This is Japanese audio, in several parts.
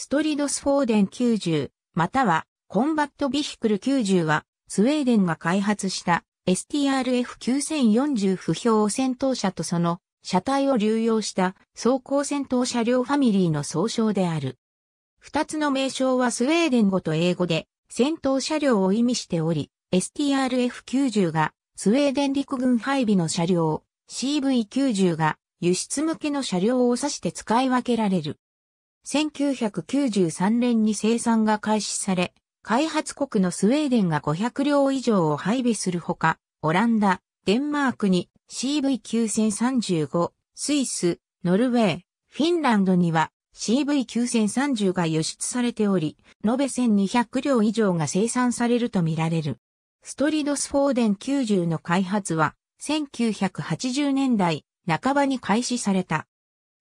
ストリドスフォーデン90、またはコンバットビヒクル90は、スウェーデンが開発した STRF9040 不評戦闘車とその車体を流用した装甲戦闘車両ファミリーの総称である。二つの名称はスウェーデン語と英語で戦闘車両を意味しており、STRF90 がスウェーデン陸軍配備の車両、CV90 が輸出向けの車両を指して使い分けられる。1993年に生産が開始され、開発国のスウェーデンが500両以上を配備するほか、オランダ、デンマークに CV9035、スイス、ノルウェー、フィンランドには CV9030 が輸出されており、延べ1200両以上が生産されるとみられる。ストリドスフォーデン90の開発は、1980年代半ばに開始された。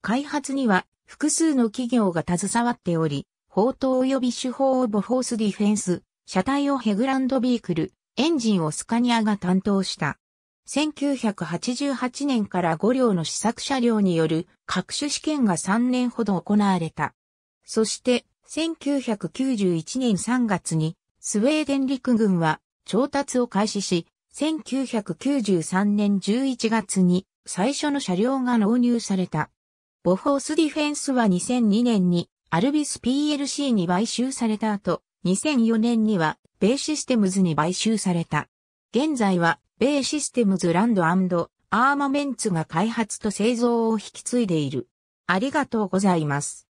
開発には複数の企業が携わっており、砲塔及び手法ボフォースディフェンス、車体をヘグランドビークル、エンジンをスカニアが担当した。1988年から5両の試作車両による各種試験が3年ほど行われた。そして、1991年3月にスウェーデン陸軍は調達を開始し、1993年11月に最初の車両が納入された。ボフォースディフェンスは2002年にアルビス PLC に買収された後、2004年にはベイシステムズに買収された。現在はベイシステムズランドアーマメンツが開発と製造を引き継いでいる。ありがとうございます。